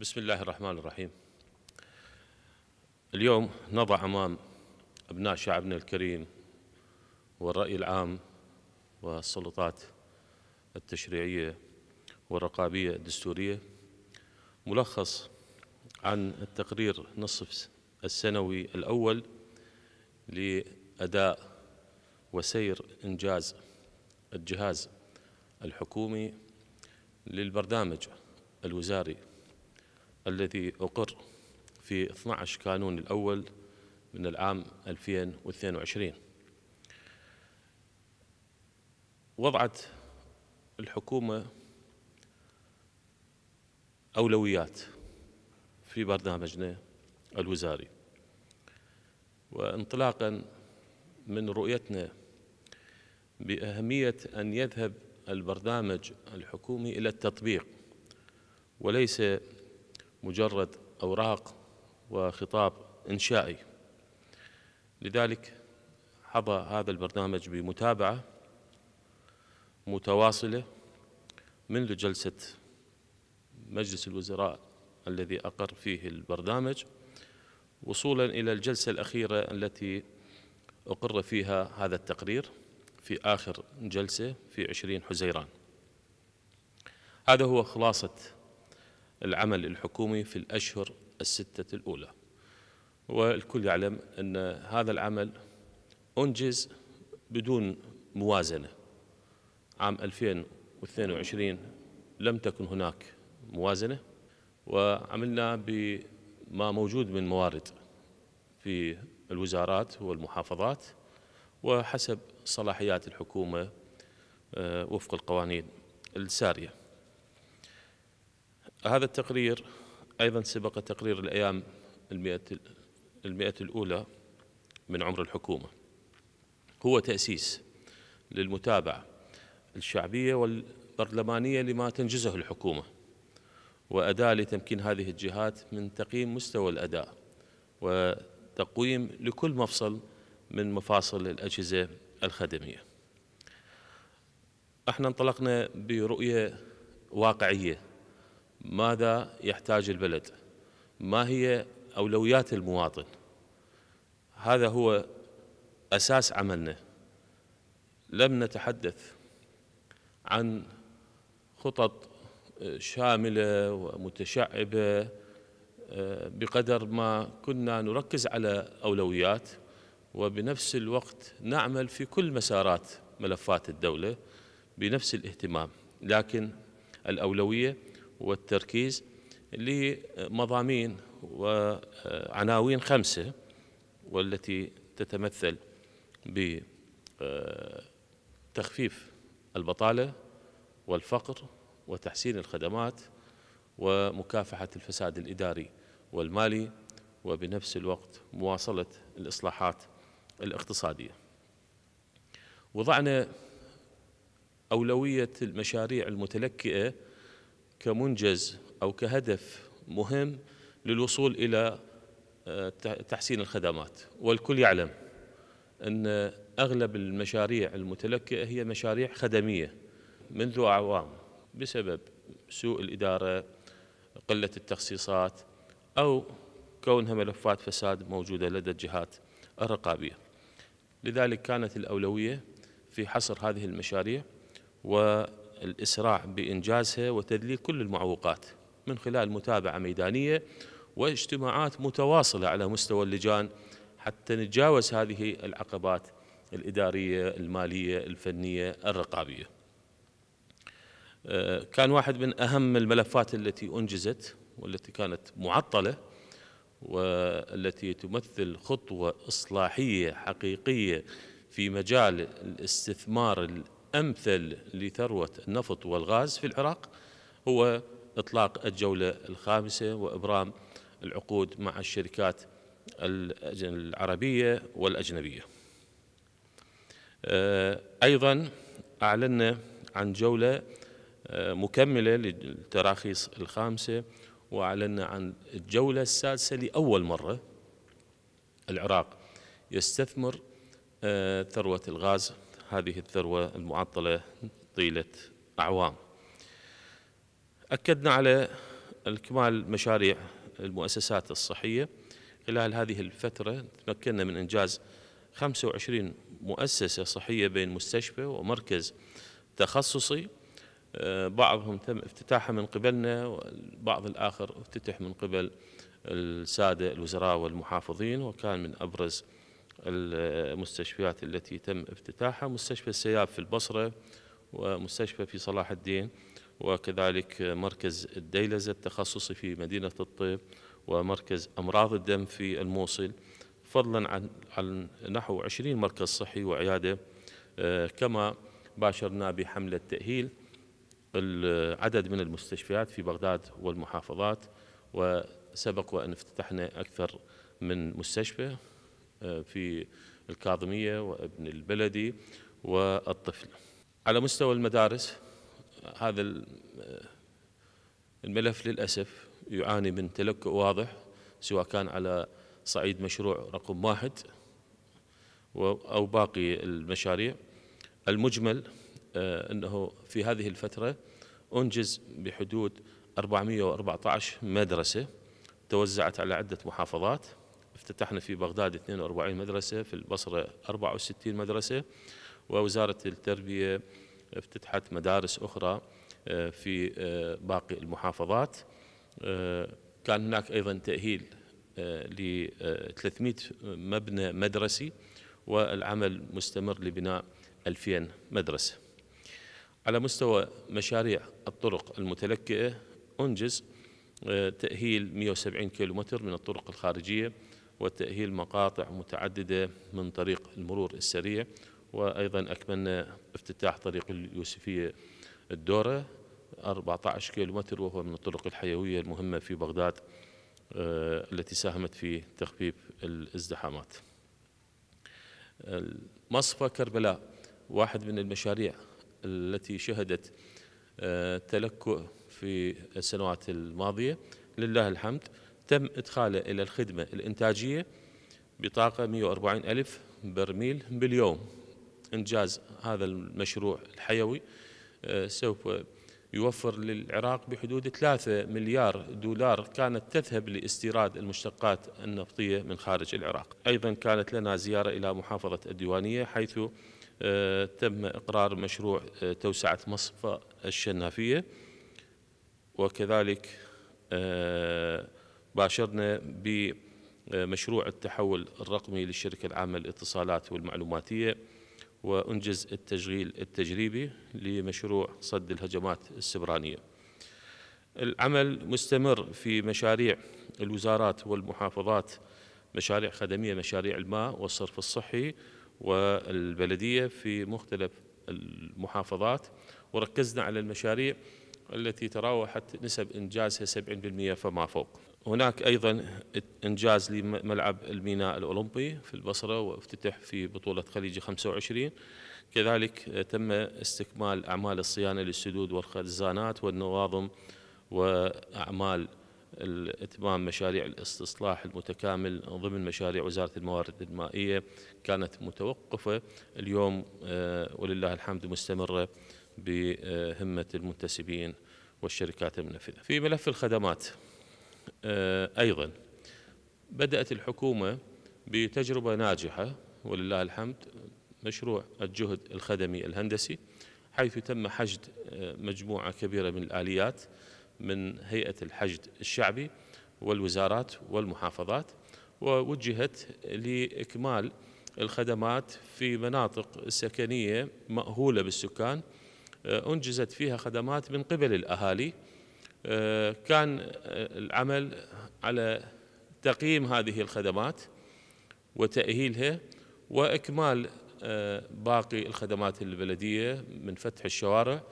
بسم الله الرحمن الرحيم اليوم نضع أمام أبناء شعبنا الكريم والرأي العام والسلطات التشريعية والرقابية الدستورية ملخص عن التقرير نصف السنوي الأول لأداء وسير إنجاز الجهاز الحكومي للبرنامج الوزاري الذي أقر في 12 كانون الأول من العام 2022 وضعت الحكومة أولويات في برنامجنا الوزاري وانطلاقا من رؤيتنا بأهمية أن يذهب البرنامج الحكومي إلى التطبيق وليس مجرد أوراق وخطاب إنشائي لذلك حظى هذا البرنامج بمتابعة متواصلة منذ جلسة مجلس الوزراء الذي أقر فيه البرنامج وصولا إلى الجلسة الأخيرة التي أقر فيها هذا التقرير في آخر جلسة في 20 حزيران هذا هو خلاصة العمل الحكومي في الأشهر الستة الأولى والكل يعلم أن هذا العمل أنجز بدون موازنة عام 2022 لم تكن هناك موازنة وعملنا بما موجود من موارد في الوزارات والمحافظات وحسب صلاحيات الحكومة آه، وفق القوانين السارية هذا التقرير أيضا سبق تقرير الأيام المئة, المئة الأولى من عمر الحكومة هو تأسيس للمتابعة الشعبية والبرلمانية لما تنجزه الحكومة وأداة لتمكين هذه الجهات من تقييم مستوى الأداء وتقويم لكل مفصل من مفاصل الأجهزة الخدمية احنا انطلقنا برؤية واقعية ماذا يحتاج البلد ما هي أولويات المواطن هذا هو أساس عملنا لم نتحدث عن خطط آه، شاملة ومتشعبة آه، بقدر ما كنا نركز على أولويات وبنفس الوقت نعمل في كل مسارات ملفات الدولة بنفس الاهتمام لكن الأولوية والتركيز لمضامين وعناوين خمسة والتي تتمثل بتخفيف آه، البطالة والفقر وتحسين الخدمات ومكافحة الفساد الإداري والمالي وبنفس الوقت مواصلة الإصلاحات الاقتصادية وضعنا أولوية المشاريع المتلكئة كمنجز أو كهدف مهم للوصول إلى آه، تحسين الخدمات والكل يعلم أن أغلب المشاريع المتلكئة هي مشاريع خدمية منذ أعوام بسبب سوء الإدارة قلة التخصيصات أو كونها ملفات فساد موجودة لدى الجهات الرقابية لذلك كانت الأولوية في حصر هذه المشاريع و الإسراع بإنجازها وتذليل كل المعوقات من خلال متابعة ميدانية واجتماعات متواصلة على مستوى اللجان حتى نتجاوز هذه العقبات الإدارية المالية الفنية الرقابية آه، كان واحد من أهم الملفات التي أنجزت والتي كانت معطلة والتي تمثل خطوة إصلاحية حقيقية في مجال الاستثمار أمثل لثروة النفط والغاز في العراق هو إطلاق الجولة الخامسة وإبرام العقود مع الشركات العربية والأجنبية آه، أيضا أعلنا عن جولة آه، مكملة للتراخيص الخامسة وأعلنا عن الجولة السادسة لأول مرة العراق يستثمر آه، ثروة الغاز هذه الثروة المعطلة طيلة أعوام أكدنا على الكمال مشاريع المؤسسات الصحية خلال هذه الفترة تمكنا من إنجاز 25 مؤسسة صحية بين مستشفى ومركز تخصصي آه، بعضهم تم افتتاحه من قبلنا والبعض الآخر افتتح من قبل السادة الوزراء والمحافظين وكان من أبرز المستشفيات التي تم افتتاحها مستشفى السياب في البصرة ومستشفى في صلاح الدين وكذلك مركز الديلزة التخصصي في مدينة الطيب ومركز أمراض الدم في الموصل فضلا عن عن نحو 20 مركز صحي وعيادة آه، كما باشرنا بحملة تأهيل العدد من المستشفيات في بغداد والمحافظات وسبق وأن افتتحنا أكثر من مستشفى آه، في الكاظمية وابن البلدي والطفل على مستوى المدارس هذا آه، الملف للأسف يعاني من تلكؤ واضح سواء كان على صعيد مشروع رقم واحد أو باقي المشاريع المجمل آه، أنه في هذه الفترة أنجز بحدود 414 مدرسة توزعت على عدة محافظات افتتحنا في بغداد 42 مدرسة في البصرة 64 مدرسة ووزارة التربية افتتحت مدارس أخرى آه، في آه، باقي المحافظات آه، كان هناك أيضا تأهيل ل 300 مبنى مدرسي والعمل مستمر لبناء 2000 مدرسة على مستوى مشاريع الطرق المتلكئة أنجز تأهيل 170 كيلومتر من الطرق الخارجية وتأهيل مقاطع متعددة من طريق المرور السريع وأيضا أكملنا افتتاح طريق اليوسفية الدورة 14 كيلومتر وهو من الطرق الحيوية المهمة في بغداد آه، التي ساهمت في تخفيف الازدحامات مصفى كربلاء واحد من المشاريع التي شهدت آه، تلكؤ في السنوات الماضية لله الحمد تم إدخاله إلى الخدمة الإنتاجية بطاقة 140 ألف برميل باليوم إنجاز هذا المشروع الحيوي آه، سوف يوفر للعراق بحدود 3 مليار دولار كانت تذهب لاستيراد المشتقات النفطية من خارج العراق أيضا كانت لنا زيارة إلى محافظة الديوانية حيث آه، تم إقرار مشروع آه، توسعة مصفى الشنافية وكذلك باشرنا بمشروع التحول الرقمي للشركة العامة للاتصالات والمعلوماتية وأنجز التشغيل التجريبي لمشروع صد الهجمات السبرانية العمل مستمر في مشاريع الوزارات والمحافظات مشاريع خدمية مشاريع الماء والصرف الصحي والبلدية في مختلف المحافظات وركزنا على المشاريع التي تراوحت نسب إنجازها 70% فما فوق هناك ايضا انجاز لملعب الميناء الاولمبي في البصره وافتتح في بطوله خليجي 25 كذلك تم استكمال اعمال الصيانه للسدود والخزانات والنواظم واعمال اتمام مشاريع الاستصلاح المتكامل ضمن مشاريع وزاره الموارد المائيه كانت متوقفه اليوم آه، ولله الحمد مستمره بهمه المنتسبين والشركات المنفذه. في ملف الخدمات آه، أيضا بدأت الحكومة بتجربة ناجحة ولله الحمد مشروع الجهد الخدمي الهندسي حيث تم حشد آه، مجموعة كبيرة من الآليات من هيئة الحشد الشعبي والوزارات والمحافظات ووجهت لإكمال الخدمات في مناطق سكنية مأهولة بالسكان آه، أنجزت فيها خدمات من قبل الأهالي كان آه، العمل على تقييم هذه الخدمات وتأهيلها وإكمال آه، باقي الخدمات البلدية من فتح الشوارع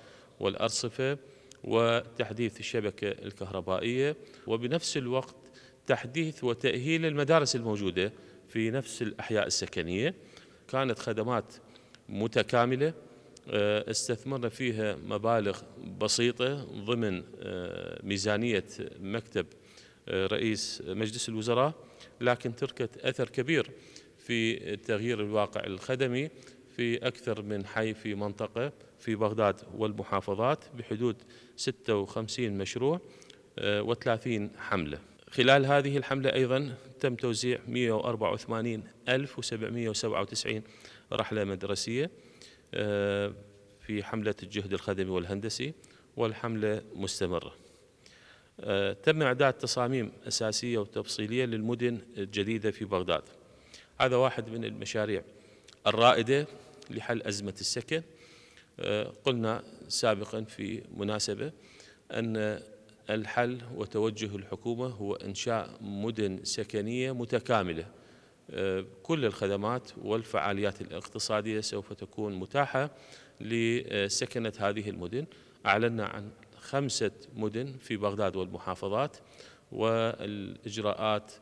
والأرصفة وتحديث الشبكة الكهربائية وبنفس الوقت تحديث وتأهيل المدارس الموجودة في نفس الأحياء السكنية كانت خدمات متكاملة آه، استثمرنا فيها مبالغ بسيطة ضمن آه، ميزانية مكتب آه، رئيس مجلس الوزراء لكن تركت أثر كبير في تغيير الواقع الخدمي في أكثر من حي في منطقة في بغداد والمحافظات بحدود 56 مشروع و30 حملة خلال هذه الحملة أيضا تم توزيع 184,797 رحلة مدرسية في حملة الجهد الخدمي والهندسي والحملة مستمرة آه، تم إعداد تصاميم أساسية وتفصيلية للمدن الجديدة في بغداد هذا واحد من المشاريع الرائدة لحل أزمة السكن آه، قلنا سابقا في مناسبة أن الحل وتوجه الحكومة هو إنشاء مدن سكنية متكاملة كل الخدمات والفعاليات الاقتصادية سوف تكون متاحة لسكنة هذه المدن أعلنا عن خمسة مدن في بغداد والمحافظات والإجراءات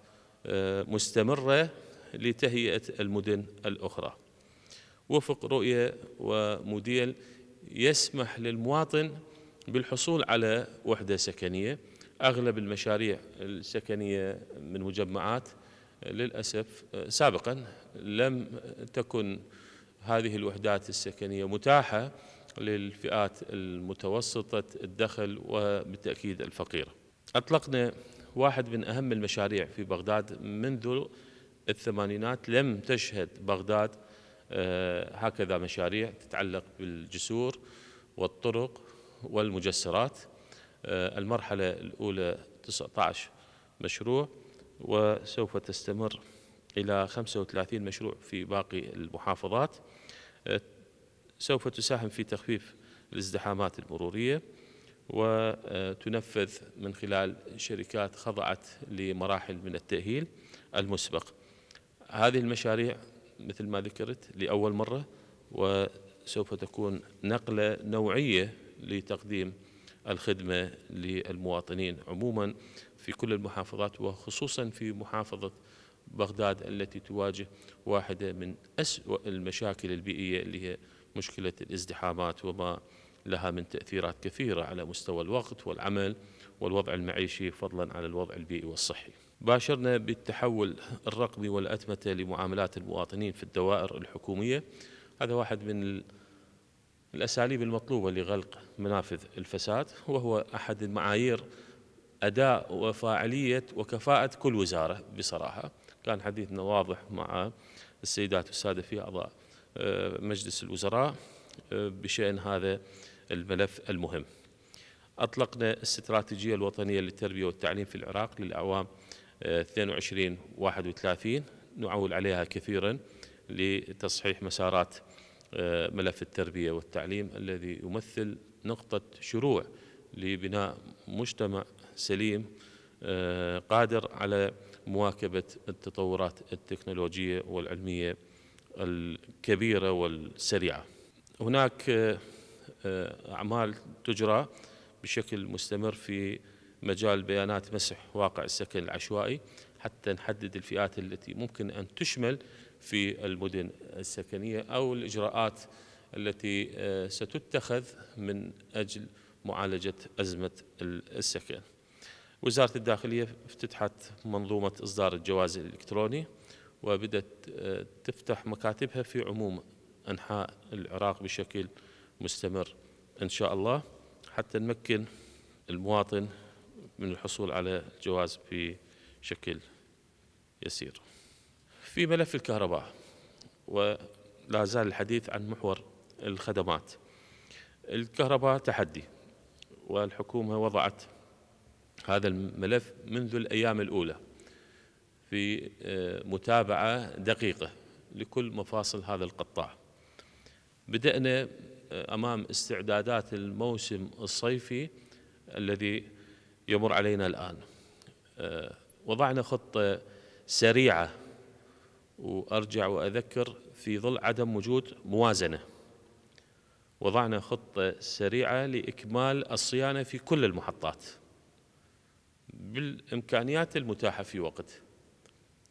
آه، مستمرة لتهيئة المدن الأخرى وفق رؤية وموديل يسمح للمواطن بالحصول على وحدة سكنية أغلب المشاريع السكنية من مجمعات للأسف آه، سابقا لم تكن هذه الوحدات السكنية متاحة للفئات المتوسطة الدخل وبالتأكيد الفقيرة أطلقنا واحد من أهم المشاريع في بغداد منذ الثمانينات لم تشهد بغداد آه، هكذا مشاريع تتعلق بالجسور والطرق والمجسرات آه، المرحلة الأولى 19 مشروع وسوف تستمر إلى 35 مشروع في باقي المحافظات أه، سوف تساهم في تخفيف الازدحامات المرورية وتنفذ من خلال شركات خضعت لمراحل من التأهيل المسبق هذه المشاريع مثل ما ذكرت لأول مرة وسوف تكون نقلة نوعية لتقديم الخدمة للمواطنين عموما في كل المحافظات وخصوصا في محافظة بغداد التي تواجه واحدة من أسوأ المشاكل البيئية اللي هي مشكلة الازدحامات وما لها من تأثيرات كثيرة على مستوى الوقت والعمل والوضع المعيشي فضلا على الوضع البيئي والصحي باشرنا بالتحول الرقمي والأتمتة لمعاملات المواطنين في الدوائر الحكومية هذا واحد من الأساليب المطلوبة لغلق منافذ الفساد وهو أحد المعايير اداء وفاعليه وكفاءه كل وزاره بصراحه كان حديثنا واضح مع السيدات والساده في اعضاء آه، مجلس الوزراء آه، بشان هذا الملف المهم. اطلقنا الاستراتيجيه الوطنيه للتربيه والتعليم في العراق للاعوام 22 آه، 31 نعول عليها كثيرا لتصحيح مسارات ملف التربيه والتعليم الذي يمثل نقطه شروع لبناء مجتمع سليم آه، قادر على مواكبة التطورات التكنولوجية والعلمية الكبيرة والسريعة هناك آه، آه، أعمال تجرى بشكل مستمر في مجال بيانات مسح واقع السكن العشوائي حتى نحدد الفئات التي ممكن أن تشمل في المدن السكنية أو الإجراءات التي ستتخذ من أجل معالجة أزمة السكن وزارة الداخلية افتتحت منظومة إصدار الجواز الإلكتروني وبدأت آه، تفتح مكاتبها في عموم أنحاء العراق بشكل مستمر إن شاء الله حتى نمكن المواطن من الحصول على الجواز بشكل يسير في ملف الكهرباء ولا زال الحديث عن محور الخدمات الكهرباء تحدي والحكومة وضعت هذا الملف منذ الأيام الأولى في آه، متابعة دقيقة لكل مفاصل هذا القطاع بدأنا آه، أمام استعدادات الموسم الصيفي الذي يمر علينا الآن آه، وضعنا خطة سريعة وأرجع وأذكر في ظل عدم وجود موازنة وضعنا خطة سريعة لإكمال الصيانة في كل المحطات بالامكانيات المتاحه في وقت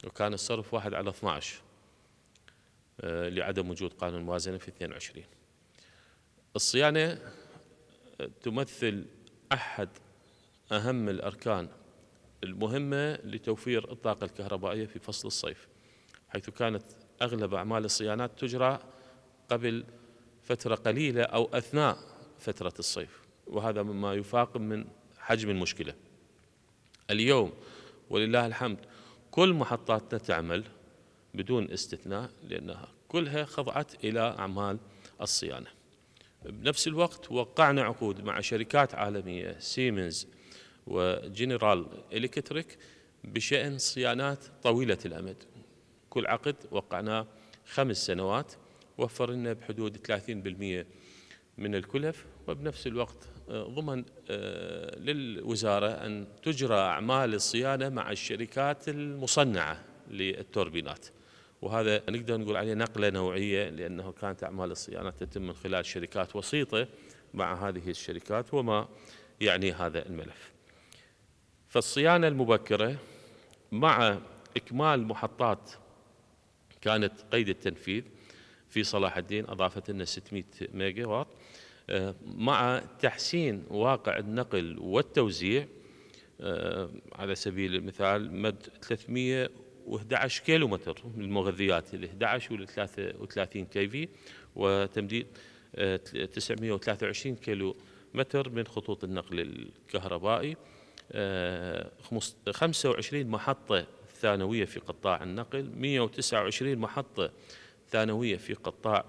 وكان الصرف واحد على 12 آه، لعدم وجود قانون موازنه في 22 الصيانه آه، تمثل احد اهم الاركان المهمه لتوفير الطاقه الكهربائيه في فصل الصيف حيث كانت اغلب اعمال الصيانات تجرى قبل فتره قليله او اثناء فتره الصيف وهذا مما يفاقم من حجم المشكله اليوم ولله الحمد كل محطاتنا تعمل بدون استثناء لأنها كلها خضعت إلى أعمال الصيانة بنفس الوقت وقعنا عقود مع شركات عالمية سيمنز وجنرال إلكتريك بشأن صيانات طويلة الأمد كل عقد وقعناه خمس سنوات وفر لنا بحدود 30% من الكلف وبنفس الوقت ضمن آه، للوزارة أن تجرى أعمال الصيانة مع الشركات المصنعة للتوربينات وهذا نقدر نقول عليه نقلة نوعية لأنه كانت أعمال الصيانة تتم من خلال شركات وسيطة مع هذه الشركات وما يعني هذا الملف فالصيانة المبكرة مع إكمال محطات كانت قيد التنفيذ في صلاح الدين أضافت لنا 600 ميجا وات آه، مع تحسين واقع النقل والتوزيع آه، على سبيل المثال مد 311 كيلو متر من المغذيات ال 11 وال 33 كي في وتمديد 923 كيلو متر من خطوط النقل الكهربائي 25 آه، محطة ثانوية في قطاع النقل 129 محطة ثانوية في قطاع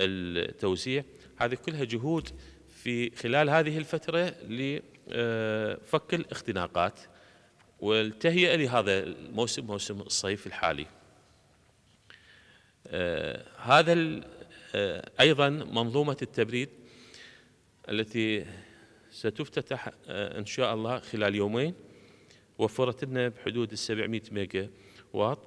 التوزيع هذه كلها جهود في خلال هذه الفترة لفك الاختناقات والتهيئة لهذا الموسم موسم الصيف الحالي آه، هذا آه، أيضا منظومة التبريد التي ستفتتح آه، إن شاء الله خلال يومين وفرت لنا بحدود 700 ميجا واط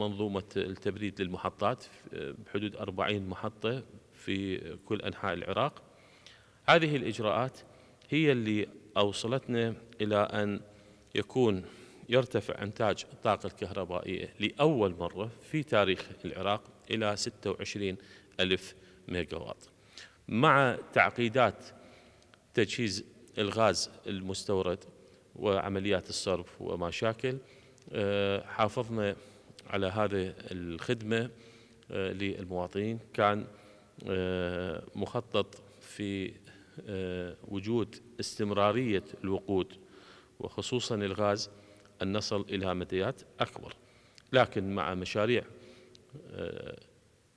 منظومة التبريد للمحطات بحدود 40 محطة في كل أنحاء العراق هذه الإجراءات هي اللي أوصلتنا إلى أن يكون يرتفع إنتاج الطاقة الكهربائية لأول مرة في تاريخ العراق إلى 26 ألف ميجاوات مع تعقيدات تجهيز الغاز المستورد وعمليات الصرف ومشاكل آه، حافظنا على هذه الخدمة آه، للمواطنين كان آه، مخطط في آه، وجود استمرارية الوقود وخصوصا الغاز أن نصل إلى مديات أكبر لكن مع مشاريع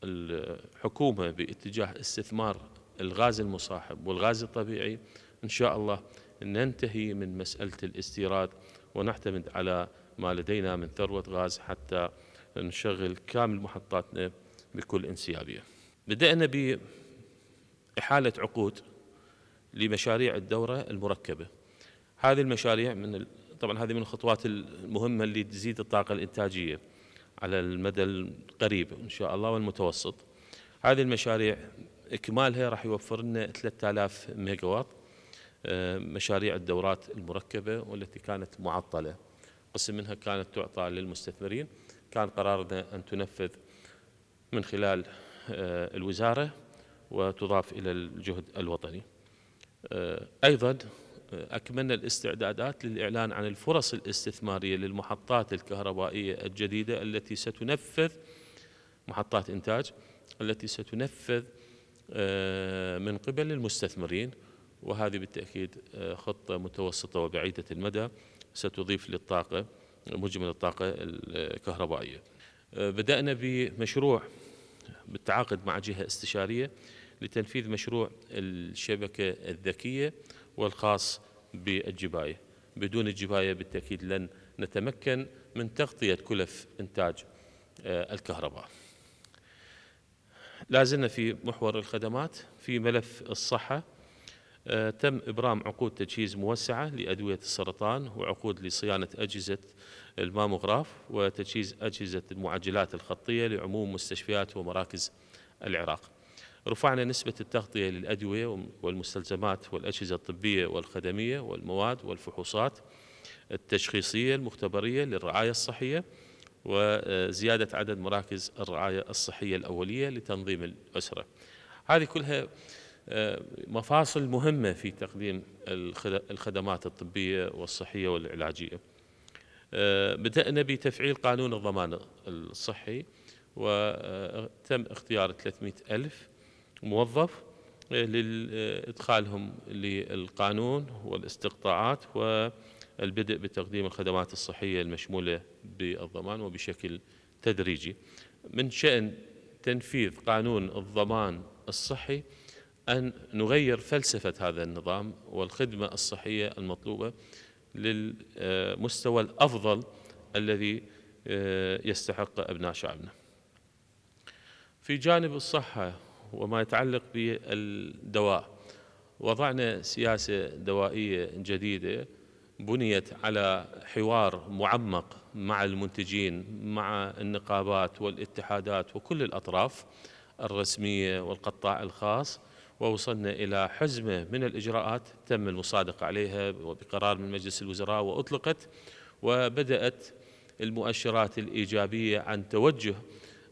الحكومة باتجاه استثمار الغاز المصاحب والغاز الطبيعي إن شاء الله ننتهي من مسألة الاستيراد ونعتمد على ما لدينا من ثروة غاز حتى نشغل كامل محطاتنا بكل انسيابية بدأنا بإحالة عقود لمشاريع الدورة المركبة هذه المشاريع من طبعا هذه من الخطوات المهمة اللي تزيد الطاقة الإنتاجية على المدى القريب إن شاء الله والمتوسط هذه المشاريع إكمالها راح يوفر لنا 3000 ميجاوات آه، مشاريع الدورات المركبة والتي كانت معطلة قسم منها كانت تعطى للمستثمرين كان قرارنا أن تنفذ من خلال آه، الوزارة وتضاف إلى الجهد الوطني آه، أيضا آه، أكملنا الاستعدادات للإعلان عن الفرص الاستثمارية للمحطات الكهربائية الجديدة التي ستنفذ محطات إنتاج التي ستنفذ من قبل المستثمرين وهذه بالتأكيد خطة متوسطة وبعيدة المدى ستضيف للطاقة مجمل الطاقة الكهربائية بدأنا بمشروع بالتعاقد مع جهة استشارية لتنفيذ مشروع الشبكة الذكية والخاص بالجباية بدون الجباية بالتأكيد لن نتمكن من تغطية كلف إنتاج آه، الكهرباء لا زلنا في محور الخدمات في ملف الصحة آه، تم إبرام عقود تجهيز موسعة لأدوية السرطان وعقود لصيانة أجهزة الماموغراف وتجهيز أجهزة المعجلات الخطية لعموم مستشفيات ومراكز العراق رفعنا نسبة التغطية للأدوية والمستلزمات والأجهزة الطبية والخدمية والمواد والفحوصات التشخيصية المختبرية للرعاية الصحية وزيادة عدد مراكز الرعاية الصحية الأولية لتنظيم الأسرة هذه كلها مفاصل مهمة في تقديم الخدمات الطبية والصحية والعلاجية آه، بدأنا بتفعيل قانون الضمان الصحي وتم اختيار 300 ألف موظف آه، لإدخالهم للقانون والاستقطاعات والبدء بتقديم الخدمات الصحية المشمولة بالضمان وبشكل تدريجي من شأن تنفيذ قانون الضمان الصحي أن نغير فلسفة هذا النظام والخدمة الصحية المطلوبة للمستوى الأفضل الذي آه، يستحق أبناء شعبنا في جانب الصحة وما يتعلق بالدواء وضعنا سياسة دوائية جديدة بنيت على حوار معمق مع المنتجين مع النقابات والاتحادات وكل الأطراف الرسمية والقطاع الخاص ووصلنا إلى حزمة من الإجراءات تم المصادقة عليها بقرار من مجلس الوزراء وأطلقت وبدأت المؤشرات الإيجابية عن توجه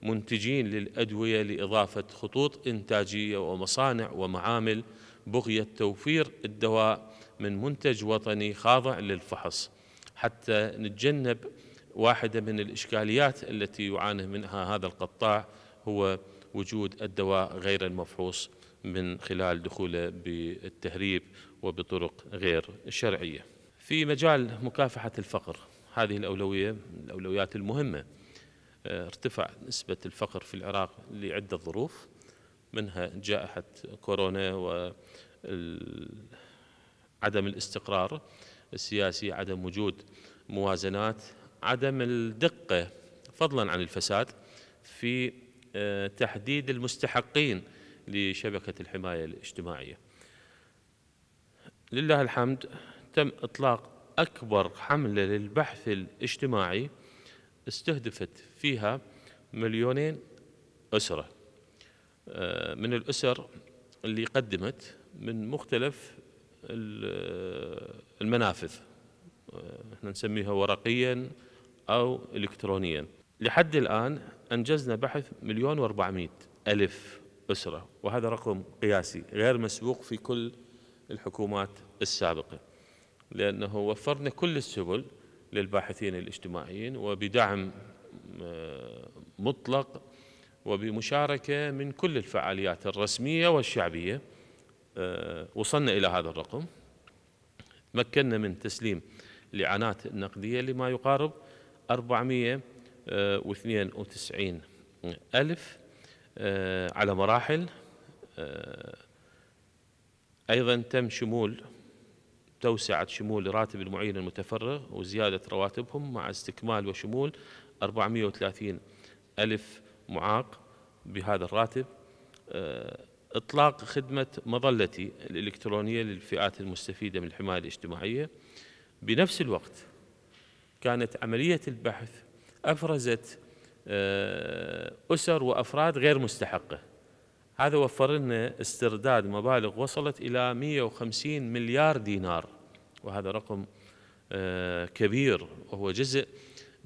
منتجين للأدوية لإضافة خطوط إنتاجية ومصانع ومعامل بغية توفير الدواء من منتج وطني خاضع للفحص حتى نتجنب واحدة من الإشكاليات التي يعاني منها هذا القطاع هو وجود الدواء غير المفحوص من خلال دخوله بالتهريب وبطرق غير شرعية في مجال مكافحة الفقر هذه الأولوية الأولويات المهمة آه، ارتفع نسبة الفقر في العراق لعدة ظروف منها جائحة كورونا وعدم الاستقرار السياسي عدم وجود موازنات عدم الدقة فضلا عن الفساد في آه، تحديد المستحقين لشبكة الحماية الاجتماعية لله الحمد تم إطلاق أكبر حملة للبحث الاجتماعي استهدفت فيها مليونين أسرة آه، من الأسر اللي قدمت من مختلف آه، المنافذ آه، احنا نسميها ورقيا أو إلكترونيا لحد الآن أنجزنا بحث مليون وأربعمائة ألف أسرة وهذا رقم قياسي غير مسبوق في كل الحكومات السابقة لأنه وفرنا كل السبل للباحثين الاجتماعيين وبدعم آه، مطلق وبمشاركة من كل الفعاليات الرسمية والشعبية آه، وصلنا إلى هذا الرقم تمكنا من تسليم الإعانات النقدية لما يقارب 492 آه، ألف آه، على مراحل آه، أيضا تم شمول توسعة شمول راتب المعين المتفرغ وزيادة رواتبهم مع استكمال وشمول 430 ألف معاق بهذا الراتب آه، إطلاق خدمة مظلتي الإلكترونية للفئات المستفيدة من الحماية الاجتماعية بنفس الوقت كانت عملية البحث أفرزت آه، أسر وأفراد غير مستحقة هذا وفر لنا استرداد مبالغ وصلت إلى 150 مليار دينار وهذا رقم آه، كبير وهو جزء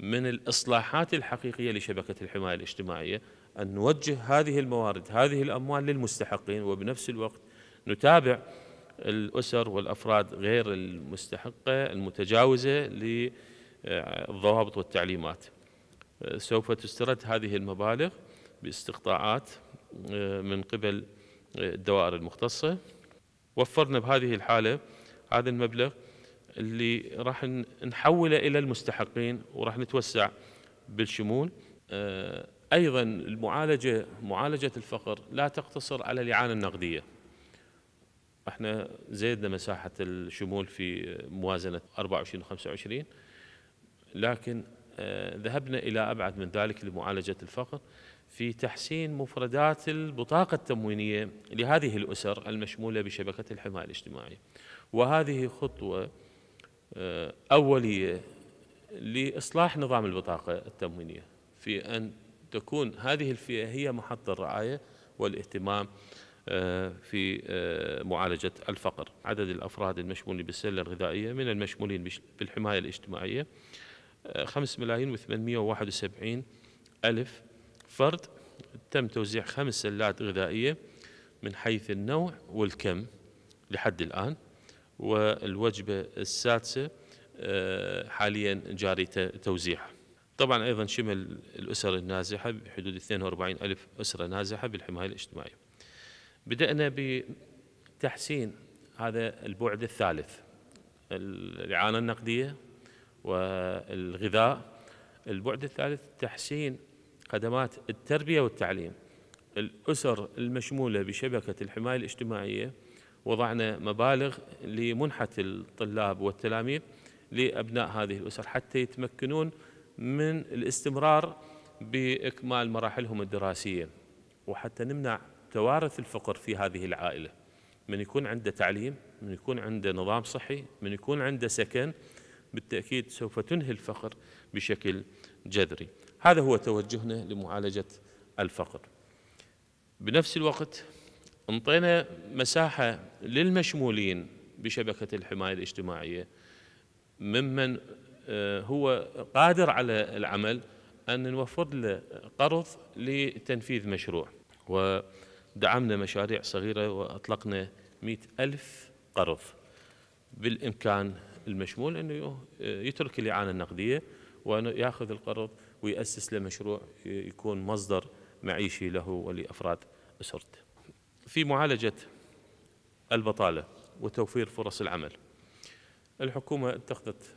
من الإصلاحات الحقيقية لشبكة الحماية الاجتماعية أن نوجه هذه الموارد هذه الأموال للمستحقين وبنفس الوقت نتابع الأسر والأفراد غير المستحقة المتجاوزة للضوابط والتعليمات آه، سوف تسترد هذه المبالغ باستقطاعات آه، من قبل آه، الدوائر المختصة وفرنا بهذه الحالة هذا المبلغ اللي راح نحوله إلى المستحقين وراح نتوسع بالشمول أيضا المعالجة معالجة الفقر لا تقتصر على الإعانة النقدية احنا زيدنا مساحة الشمول في موازنة 24 و 25 لكن آه، ذهبنا إلى أبعد من ذلك لمعالجة الفقر في تحسين مفردات البطاقة التموينية لهذه الأسر المشمولة بشبكة الحماية الاجتماعية وهذه خطوة آه، أولية لإصلاح نظام البطاقة التموينية في أن تكون هذه الفئة هي محط الرعاية والاهتمام آه، في معالجة الفقر عدد الأفراد المشمولين بالسلة الغذائية من المشمولين بالحماية الاجتماعية 5 ملايين و871 ألف فرد تم توزيع خمس سلات غذائية من حيث النوع والكم لحد الآن والوجبة السادسة آه، حاليا جاري توزيعها طبعا أيضا شمل الأسر النازحة بحدود 42 ألف أسرة نازحة بالحماية الاجتماعية بدأنا بتحسين هذا البعد الثالث الإعانة النقدية والغذاء البعد الثالث تحسين خدمات التربية والتعليم الأسر المشمولة بشبكة الحماية الاجتماعية وضعنا مبالغ لمنحة الطلاب والتلاميذ لأبناء هذه الأسر حتى يتمكنون من الاستمرار بإكمال مراحلهم الدراسية وحتى نمنع توارث الفقر في هذه العائلة من يكون عنده تعليم من يكون عنده نظام صحي من يكون عنده سكن بالتأكيد سوف تنهي الفقر بشكل جذري هذا هو توجهنا لمعالجة الفقر بنفس الوقت انطينا مساحة للمشمولين بشبكة الحماية الاجتماعية ممن آه، هو قادر على العمل أن نوفر له قرض لتنفيذ مشروع ودعمنا مشاريع صغيرة وأطلقنا مئة ألف قرض بالإمكان المشمول انه يترك الاعانه النقديه وانه ياخذ القرض ويأسس له مشروع يكون مصدر معيشي له ولافراد اسرته. في معالجه البطاله وتوفير فرص العمل. الحكومه اتخذت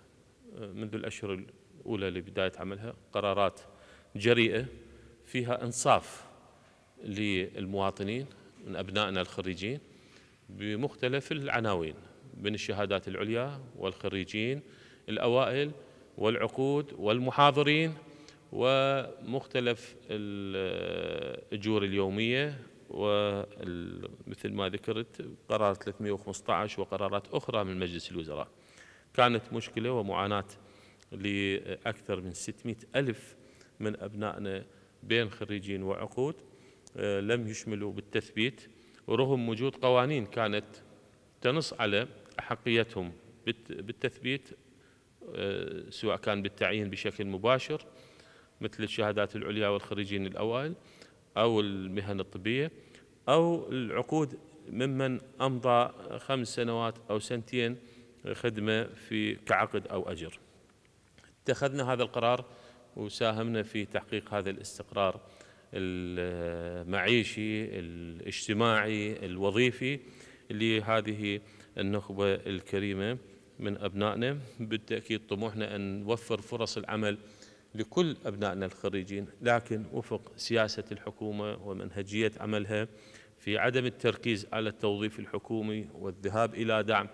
آه، منذ الاشهر الاولى لبدايه عملها قرارات جريئه فيها انصاف للمواطنين من ابنائنا الخريجين بمختلف العناوين من الشهادات العليا والخريجين الأوائل والعقود والمحاضرين ومختلف الأجور اليومية ومثل ما ذكرت قرار 315 وقرارات أخرى من مجلس الوزراء كانت مشكلة ومعاناة لأكثر من 600 ألف من أبنائنا بين خريجين وعقود آه، لم يشملوا بالتثبيت ورغم وجود قوانين كانت تنص على أحقيتهم بالتثبيت آه، سواء كان بالتعيين بشكل مباشر مثل الشهادات العليا والخريجين الأوائل أو المهن الطبية أو العقود ممن أمضى خمس سنوات أو سنتين خدمة في كعقد أو أجر اتخذنا هذا القرار وساهمنا في تحقيق هذا الاستقرار المعيشي الاجتماعي الوظيفي لهذه النخبة الكريمة من أبنائنا بالتأكيد طموحنا أن نوفر فرص العمل لكل أبنائنا الخريجين لكن وفق سياسة الحكومة ومنهجية عملها في عدم التركيز على التوظيف الحكومي والذهاب إلى دعم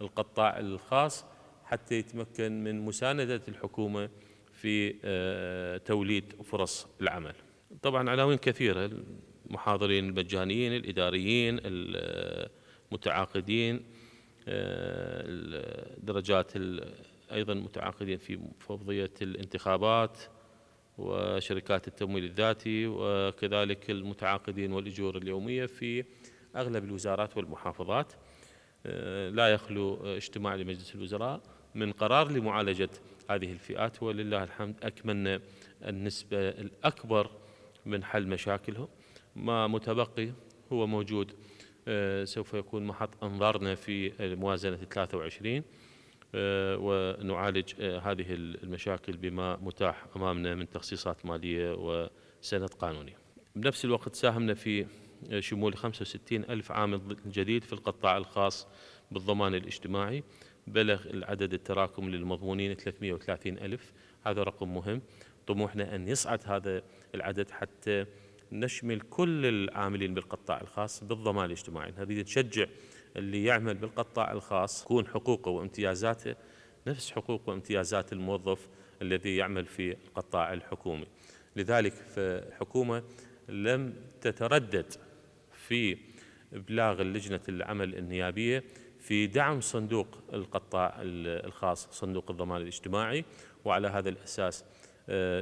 القطاع الخاص حتى يتمكن من مساندة الحكومة في آه، توليد فرص العمل طبعا عناوين كثيرة المحاضرين المجانيين الإداريين المتعاقدين آه، آه، درجات ايضا متعاقدين في فرضيه الانتخابات وشركات التمويل الذاتي وكذلك المتعاقدين والاجور اليوميه في اغلب الوزارات والمحافظات آه، لا يخلو اجتماع لمجلس الوزراء من قرار لمعالجه هذه الفئات ولله الحمد اكملنا النسبه الاكبر من حل مشاكلهم ما متبقي هو موجود آه، سوف يكون محط أنظارنا في موازنة 23 آه، ونعالج آه، هذه المشاكل بما متاح أمامنا من تخصيصات مالية وسند قانوني بنفس الوقت ساهمنا في شمول 65 ألف عامل جديد في القطاع الخاص بالضمان الاجتماعي بلغ العدد التراكم للمضمونين 330 ألف هذا رقم مهم طموحنا أن يصعد هذا العدد حتى نشمل كل العاملين بالقطاع الخاص بالضمان الاجتماعي هذه نشجع اللي يعمل بالقطاع الخاص تكون حقوقه وامتيازاته نفس حقوق وامتيازات الموظف الذي يعمل في القطاع الحكومي لذلك فالحكومة لم تتردد في إبلاغ لجنة العمل النيابية في دعم صندوق القطاع الخاص صندوق الضمان الاجتماعي وعلى هذا الأساس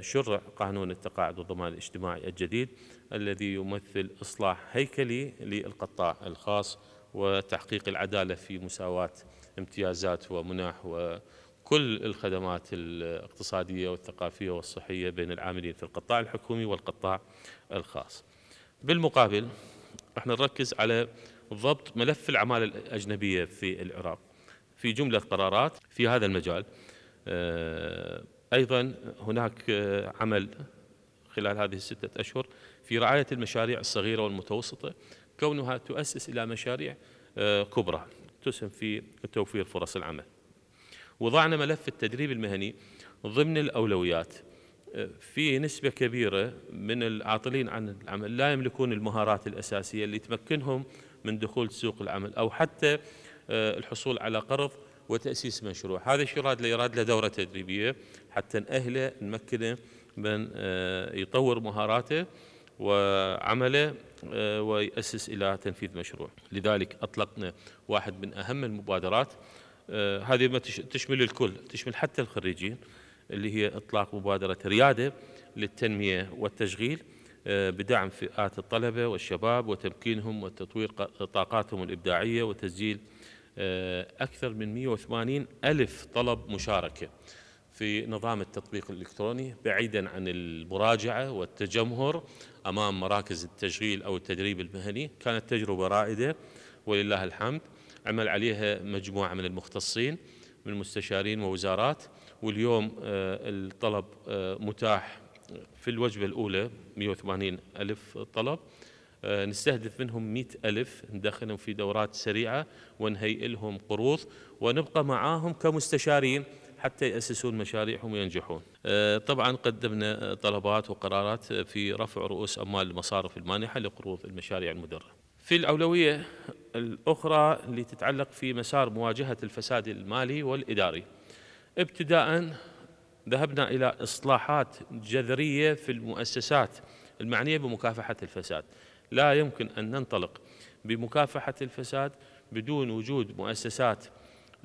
شرع قانون التقاعد والضمان الاجتماعي الجديد الذي يمثل إصلاح هيكلي للقطاع الخاص وتحقيق العدالة في مساواة امتيازات ومنح وكل الخدمات الاقتصادية والثقافية والصحية بين العاملين في القطاع الحكومي والقطاع الخاص بالمقابل احنا نركز على ضبط ملف العمالة الأجنبية في العراق في جملة قرارات في هذا المجال آه، أيضا هناك آه، عمل خلال هذه الستة أشهر في رعاية المشاريع الصغيرة والمتوسطة كونها تؤسس إلى مشاريع آه، كبرى تسهم في توفير فرص العمل وضعنا ملف التدريب المهني ضمن الأولويات آه، في نسبة كبيرة من العاطلين عن العمل لا يملكون المهارات الأساسية اللي تمكنهم من دخول سوق العمل أو حتى الحصول على قرض وتأسيس مشروع هذا الشيء يراد له يراد له دورة تدريبية حتى ناهله نمكنه من آه، يطور مهاراته وعمله آه، ويأسس إلى تنفيذ مشروع لذلك أطلقنا واحد من أهم المبادرات آه، هذه ما تشمل الكل تشمل حتى الخريجين اللي هي إطلاق مبادرة ريادة للتنمية والتشغيل بدعم فئات الطلبة والشباب وتمكينهم وتطوير طاقاتهم الإبداعية وتسجيل آه، أكثر من 180 ألف طلب مشاركة في نظام التطبيق الإلكتروني بعيدا عن المراجعة والتجمهر أمام مراكز التشغيل أو التدريب المهني كانت تجربة رائدة ولله الحمد عمل عليها مجموعة من المختصين من مستشارين ووزارات واليوم آه، الطلب آه، متاح في الوجبة الأولى 180 ألف طلب آه، نستهدف منهم مئة ألف ندخلهم في دورات سريعة ونهيئ لهم قروض ونبقى معاهم كمستشارين حتى يأسسون مشاريعهم وينجحون آه، طبعا قدمنا طلبات وقرارات في رفع رؤوس أموال المصارف المانحة لقروض المشاريع المدرة في الأولوية الأخرى اللي تتعلق في مسار مواجهة الفساد المالي والإداري ابتداء ذهبنا إلى إصلاحات جذرية في المؤسسات المعنية بمكافحة الفساد لا يمكن أن ننطلق بمكافحة الفساد بدون وجود مؤسسات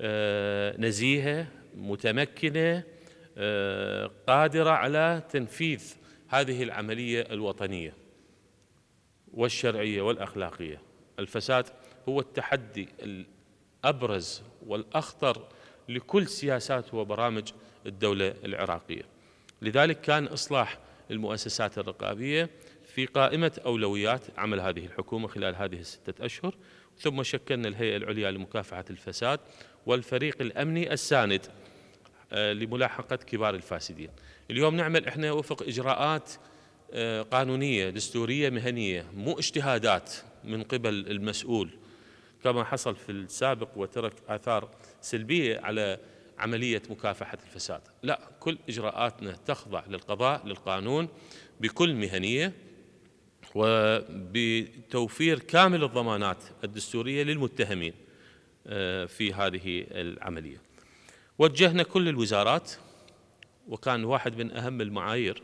آه، نزيهة متمكنة آه، قادرة على تنفيذ هذه العملية الوطنية والشرعية والأخلاقية الفساد هو التحدي الأبرز والأخطر لكل سياسات وبرامج الدولة العراقية لذلك كان إصلاح المؤسسات الرقابية في قائمة أولويات عمل هذه الحكومة خلال هذه الستة أشهر ثم شكلنا الهيئة العليا لمكافحة الفساد والفريق الأمني الساند آه، لملاحقة كبار الفاسدين اليوم نعمل إحنا وفق إجراءات آه، قانونية دستورية مهنية مو اجتهادات من قبل المسؤول كما حصل في السابق وترك آثار سلبية على عملية مكافحة الفساد لا كل إجراءاتنا تخضع للقضاء للقانون بكل مهنية وبتوفير كامل الضمانات الدستورية للمتهمين آه، في هذه العملية وجهنا كل الوزارات وكان واحد من أهم المعايير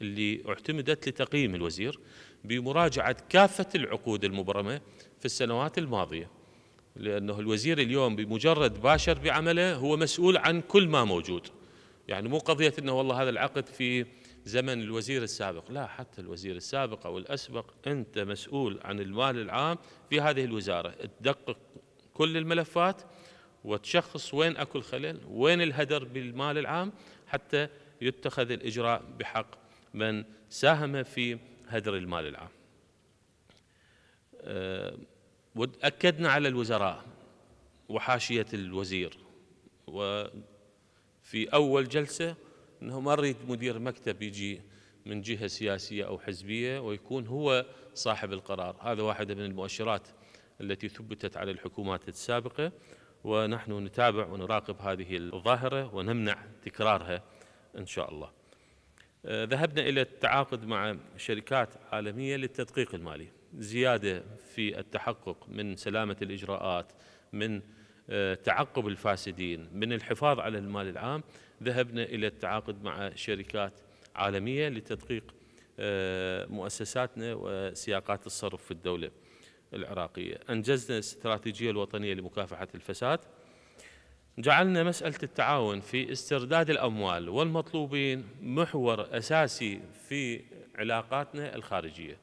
اللي اعتمدت لتقييم الوزير بمراجعة كافة العقود المبرمة في السنوات الماضية لأنه الوزير اليوم بمجرد باشر بعمله هو مسؤول عن كل ما موجود يعني مو قضية أنه والله هذا العقد في زمن الوزير السابق لا حتى الوزير السابق أو الأسبق أنت مسؤول عن المال العام في هذه الوزارة تدقق كل الملفات وتشخص وين أكو الخلل وين الهدر بالمال العام حتى يتخذ الإجراء بحق من ساهم في هدر المال العام أه، أكدنا على الوزراء وحاشية الوزير وفي أول جلسة انه ما نريد مدير مكتب يجي من جهه سياسيه او حزبيه ويكون هو صاحب القرار، هذا واحده من المؤشرات التي ثبتت على الحكومات السابقه ونحن نتابع ونراقب هذه الظاهره ونمنع تكرارها ان شاء الله. آه، ذهبنا الى التعاقد مع شركات عالميه للتدقيق المالي، زياده في التحقق من سلامه الاجراءات، من آه، تعقب الفاسدين، من الحفاظ على المال العام، ذهبنا إلى التعاقد مع شركات عالمية لتدقيق آه، مؤسساتنا وسياقات الصرف في الدولة العراقية أنجزنا الاستراتيجية الوطنية لمكافحة الفساد جعلنا مسألة التعاون في استرداد الأموال والمطلوبين محور أساسي في علاقاتنا الخارجية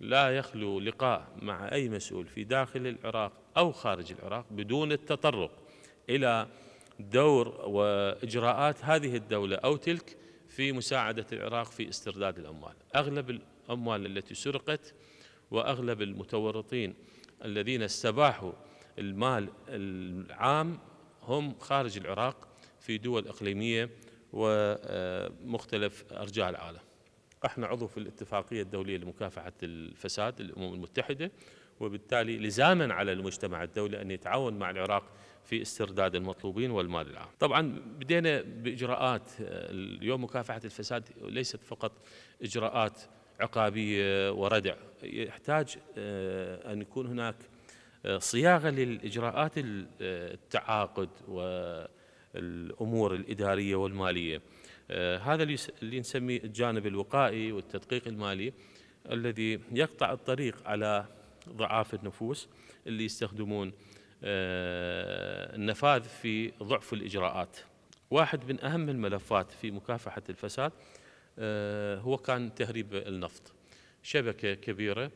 لا يخلو لقاء مع أي مسؤول في داخل العراق أو خارج العراق بدون التطرق إلى دور واجراءات هذه الدوله او تلك في مساعده العراق في استرداد الاموال، اغلب الاموال التي سرقت واغلب المتورطين الذين استباحوا المال العام هم خارج العراق في دول اقليميه ومختلف ارجاء العالم. احنا عضو في الاتفاقيه الدوليه لمكافحه الفساد الامم المتحده وبالتالي لزاما على المجتمع الدولي أن يتعاون مع العراق في استرداد المطلوبين والمال العام طبعا بدينا بإجراءات اليوم مكافحة الفساد ليست فقط إجراءات عقابية وردع يحتاج آه، أن يكون هناك آه، صياغة للإجراءات التعاقد والأمور الإدارية والمالية آه، هذا اللي نسميه الجانب الوقائي والتدقيق المالي الذي يقطع الطريق على ضعاف النفوس اللي يستخدمون آه، النفاذ في ضعف الإجراءات واحد من أهم الملفات في مكافحة الفساد آه، هو كان تهريب النفط شبكة كبيرة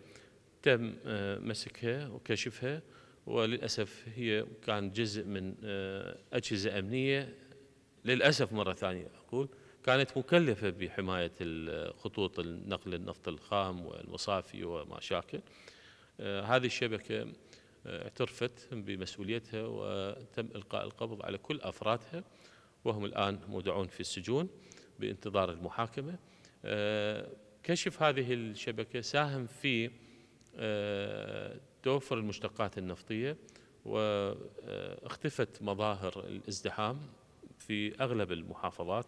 تم آه، مسكها وكشفها وللأسف هي كان جزء من أجهزة أمنية للأسف مرة ثانية أقول كانت مكلفة بحماية خطوط النقل النفط الخام والمصافي وما شاكل آه، هذه الشبكة آه، اعترفت بمسؤوليتها وتم إلقاء القبض على كل أفرادها وهم الآن مودعون في السجون بانتظار المحاكمة آه، كشف هذه الشبكة ساهم في توفر المشتقات النفطية واختفت مظاهر الازدحام في أغلب المحافظات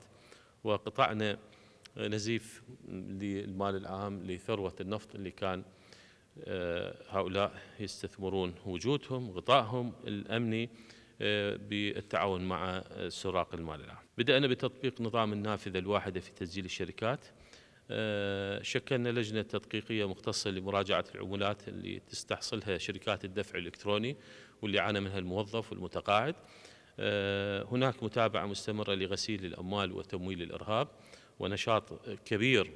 وقطعنا نزيف للمال العام لثروة النفط اللي كان آه، هؤلاء يستثمرون وجودهم غطائهم الأمني آه، بالتعاون مع سراق المال العام بدأنا بتطبيق نظام النافذة الواحدة في تسجيل الشركات آه، شكلنا لجنة تدقيقية مختصة لمراجعة العمولات اللي تستحصلها شركات الدفع الإلكتروني واللي عانى منها الموظف والمتقاعد هناك متابعة مستمرة لغسيل الأموال وتمويل الإرهاب ونشاط كبير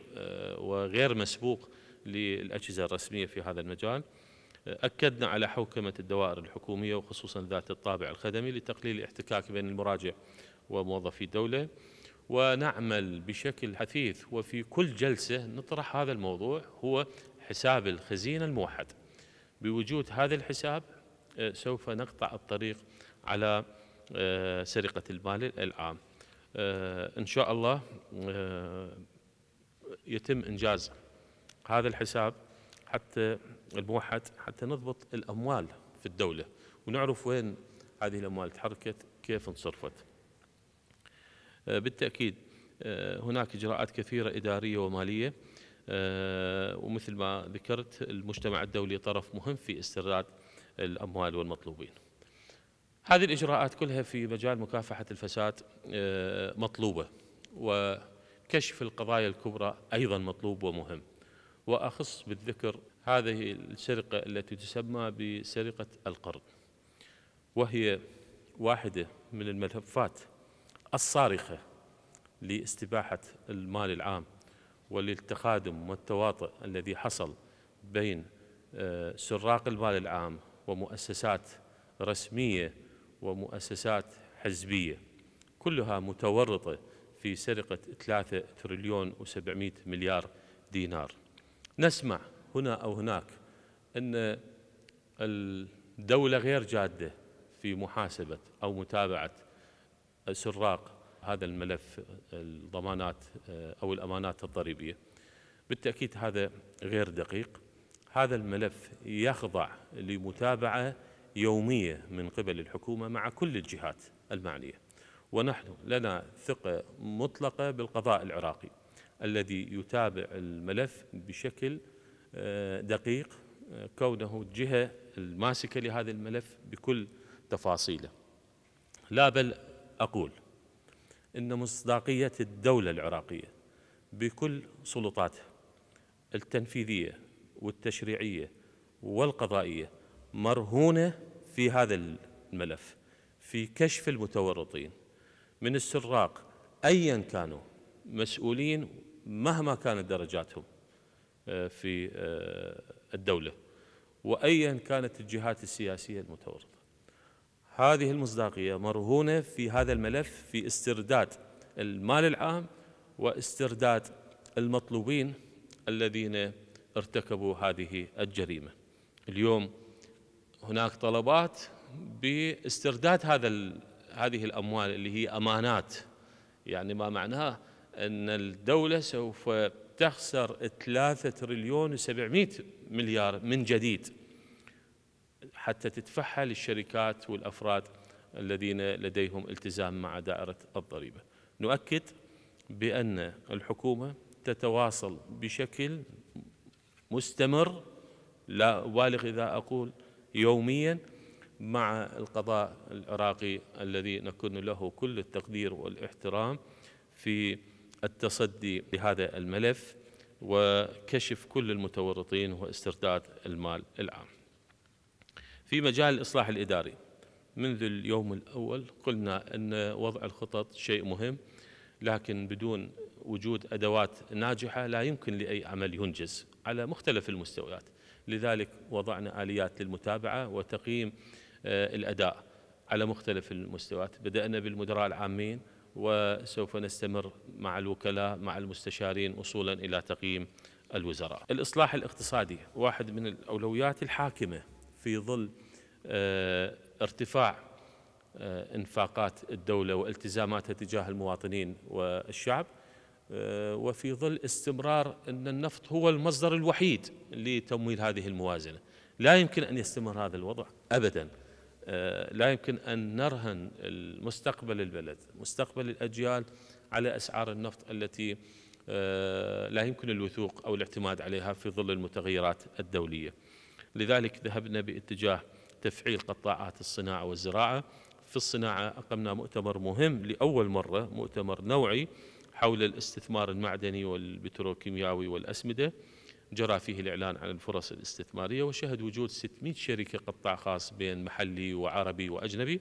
وغير مسبوق للأجهزة الرسمية في هذا المجال أكدنا على حوكمة الدوائر الحكومية وخصوصا ذات الطابع الخدمي لتقليل الاحتكاك بين المراجع وموظفي الدولة ونعمل بشكل حثيث وفي كل جلسة نطرح هذا الموضوع هو حساب الخزينة الموحد بوجود هذا الحساب آه، سوف نقطع الطريق على آه، سرقة المال العام آه، إن شاء الله يتم إنجاز هذا الحساب حتى الموحد حتى نضبط الاموال في الدوله ونعرف وين هذه الاموال تحركت كيف انصرفت. آه، بالتاكيد آه، هناك اجراءات كثيره اداريه وماليه آه، ومثل ما ذكرت المجتمع الدولي طرف مهم في استرداد الاموال والمطلوبين. هذه الاجراءات كلها في مجال مكافحه الفساد مطلوبه وكشف القضايا الكبرى ايضا مطلوب ومهم. وأخص بالذكر هذه السرقة التي تسمى بسرقة القرض وهي واحدة من الملفات الصارخة لاستباحة المال العام وللتخادم والتواطئ الذي حصل بين آه، سراق المال العام ومؤسسات رسمية ومؤسسات حزبية كلها متورطة في سرقة 3 تريليون و700 مليار دينار نسمع هنا أو هناك أن الدولة غير جادة في محاسبة أو متابعة سراق هذا الملف الضمانات أو الأمانات الضريبية بالتأكيد هذا غير دقيق هذا الملف يخضع لمتابعة يومية من قبل الحكومة مع كل الجهات المعنية ونحن لنا ثقة مطلقة بالقضاء العراقي الذي يتابع الملف بشكل آه، دقيق آه، كونه الجهة الماسكة لهذا الملف بكل تفاصيله لا بل أقول إن مصداقية الدولة العراقية بكل سلطاتها التنفيذية والتشريعية والقضائية مرهونة في هذا الملف في كشف المتورطين من السراق أيا كانوا مسؤولين مهما كانت درجاتهم آه، في آه، الدولة وأيا كانت الجهات السياسية المتورطة هذه المصداقية مرهونة في هذا الملف في استرداد المال العام واسترداد المطلوبين الذين ارتكبوا هذه الجريمة اليوم هناك طلبات باسترداد هذا هذه الأموال اللي هي أمانات يعني ما معناها أن الدولة سوف تخسر 3 تريليون و700 مليار من جديد حتى تدفعها للشركات والأفراد الذين لديهم التزام مع دائرة الضريبة نؤكد بأن الحكومة تتواصل بشكل مستمر لا أبالغ إذا أقول يوميا مع القضاء العراقي الذي نكن له كل التقدير والاحترام في التصدي لهذا الملف وكشف كل المتورطين واسترداد المال العام. في مجال الإصلاح الإداري منذ اليوم الأول قلنا أن وضع الخطط شيء مهم لكن بدون وجود أدوات ناجحة لا يمكن لأي عمل ينجز على مختلف المستويات لذلك وضعنا آليات للمتابعة وتقييم آه، الأداء على مختلف المستويات بدأنا بالمدراء العامين وسوف نستمر مع الوكلاء مع المستشارين وصولا إلى تقييم الوزراء الإصلاح الاقتصادي واحد من الأولويات الحاكمة في ظل آه، ارتفاع آه، انفاقات الدولة والتزاماتها تجاه المواطنين والشعب آه، وفي ظل استمرار أن النفط هو المصدر الوحيد لتمويل هذه الموازنة لا يمكن أن يستمر هذا الوضع أبداً آه، لا يمكن أن نرهن مستقبل البلد مستقبل الأجيال على أسعار النفط التي آه، لا يمكن الوثوق أو الاعتماد عليها في ظل المتغيرات الدولية لذلك ذهبنا باتجاه تفعيل قطاعات الصناعة والزراعة في الصناعة أقمنا مؤتمر مهم لأول مرة مؤتمر نوعي حول الاستثمار المعدني والبتروكيماوي والأسمدة جرى فيه الإعلان عن الفرص الاستثمارية وشهد وجود 600 شركة قطاع خاص بين محلي وعربي وأجنبي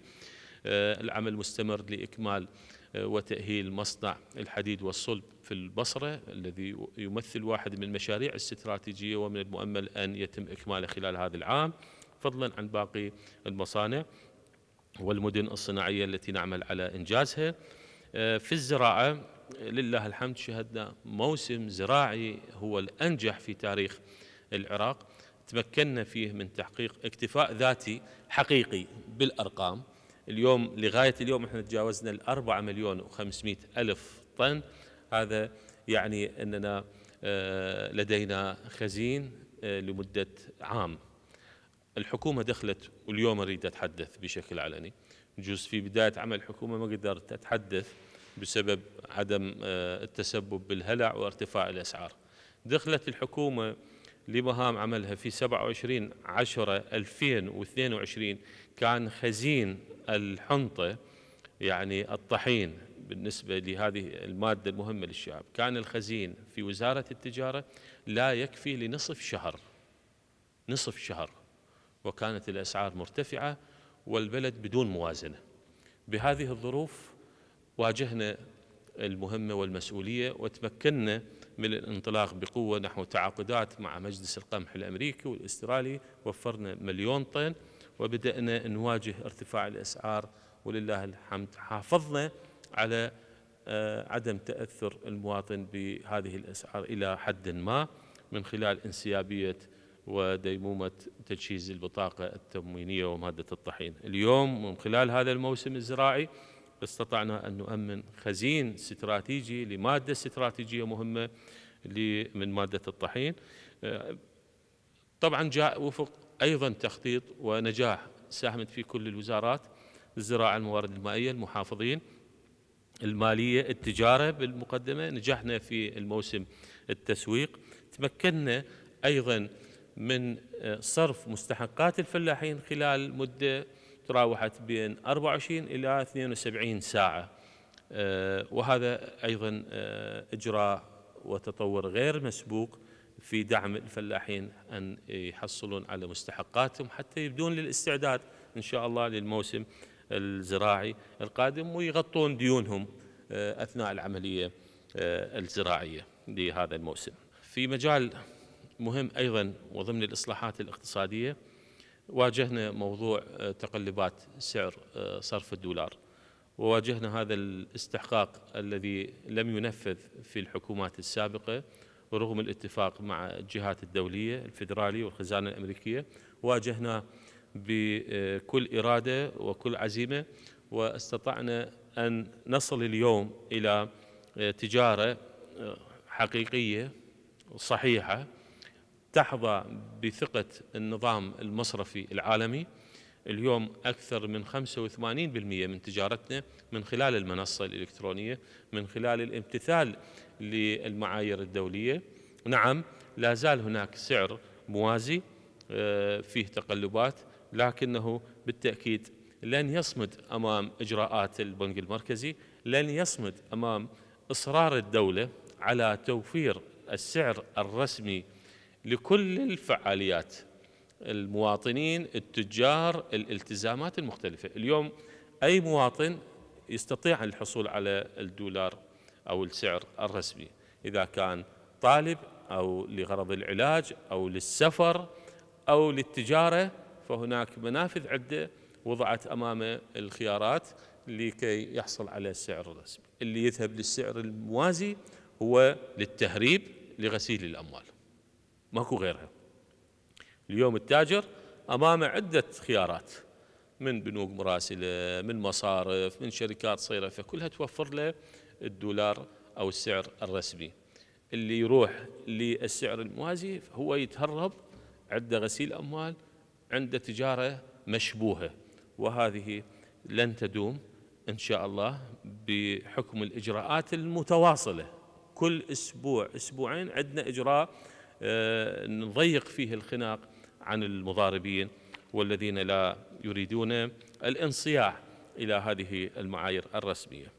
آه، العمل مستمر لإكمال آه، وتأهيل مصنع الحديد والصلب في البصرة الذي يمثل واحد من المشاريع الاستراتيجية ومن المؤمل أن يتم إكماله خلال هذا العام فضلا عن باقي المصانع والمدن الصناعية التي نعمل على إنجازها آه، في الزراعة لله الحمد شهدنا موسم زراعي هو الأنجح في تاريخ العراق تمكنا فيه من تحقيق اكتفاء ذاتي حقيقي بالأرقام اليوم لغاية اليوم احنا تجاوزنا الأربعة مليون وخمسمائة ألف طن هذا يعني أننا آه، لدينا خزين آه، لمدة عام الحكومة دخلت واليوم أريد أتحدث بشكل علني جزء في بداية عمل الحكومة ما قدرت أتحدث بسبب عدم آه، التسبب بالهلع وارتفاع الأسعار دخلت الحكومة لمهام عملها في 27 10 2022 كان خزين الحنطة يعني الطحين بالنسبة لهذه المادة المهمة للشعب كان الخزين في وزارة التجارة لا يكفي لنصف شهر نصف شهر وكانت الأسعار مرتفعة والبلد بدون موازنة بهذه الظروف واجهنا المهمة والمسؤولية وتمكنا من الانطلاق بقوة نحو تعاقدات مع مجلس القمح الأمريكي والأسترالي وفرنا مليون طن وبدأنا نواجه ارتفاع الأسعار ولله الحمد حافظنا على آه، عدم تأثر المواطن بهذه الأسعار إلى حد ما من خلال انسيابية وديمومة تجهيز البطاقة التموينية ومادة الطحين اليوم من خلال هذا الموسم الزراعي استطعنا أن نؤمن خزين استراتيجي لمادة استراتيجية مهمة من مادة الطحين آه، طبعا جاء وفق أيضا تخطيط ونجاح ساهمت فيه كل الوزارات الزراعة الموارد المائية المحافظين المالية التجارة بالمقدمة نجحنا في الموسم التسويق تمكنا أيضا من آه، صرف مستحقات الفلاحين خلال مدة تراوحت بين 24 إلى 72 ساعة آه، وهذا أيضا آه، إجراء وتطور غير مسبوق في دعم الفلاحين أن يحصلون على مستحقاتهم حتى يبدون للاستعداد إن شاء الله للموسم الزراعي القادم ويغطون ديونهم آه، أثناء العملية الزراعية لهذا الموسم في مجال مهم أيضا وضمن الإصلاحات الاقتصادية واجهنا موضوع آه، تقلبات سعر آه، صرف الدولار وواجهنا هذا الاستحقاق الذي لم ينفذ في الحكومات السابقه رغم الاتفاق مع الجهات الدوليه الفيدرالية والخزانه الامريكيه واجهنا بكل اراده وكل عزيمه واستطعنا ان نصل اليوم الى آه، تجاره حقيقيه صحيحه تحظى بثقة النظام المصرفي العالمي اليوم أكثر من 85% من تجارتنا من خلال المنصة الإلكترونية من خلال الامتثال للمعايير الدولية نعم لا زال هناك سعر موازي آه، فيه تقلبات لكنه بالتأكيد لن يصمد أمام إجراءات البنك المركزي لن يصمد أمام إصرار الدولة على توفير السعر الرسمي لكل الفعاليات المواطنين التجار الالتزامات المختلفة اليوم أي مواطن يستطيع الحصول على الدولار أو السعر الرسمي إذا كان طالب أو لغرض العلاج أو للسفر أو للتجارة فهناك منافذ عدة وضعت أمامه الخيارات لكي يحصل على السعر الرسمي اللي يذهب للسعر الموازي هو للتهريب لغسيل الأموال ماكو غيرها اليوم التاجر امامه عده خيارات من بنوك مراسله من مصارف من شركات صيرفه كلها توفر له الدولار او السعر الرسمي اللي يروح للسعر الموازي هو يتهرب عنده غسيل اموال عنده تجاره مشبوهه وهذه لن تدوم ان شاء الله بحكم الاجراءات المتواصله كل اسبوع اسبوعين عندنا اجراء آه، نضيق فيه الخناق عن المضاربين والذين لا يريدون الانصياع إلى هذه المعايير الرسمية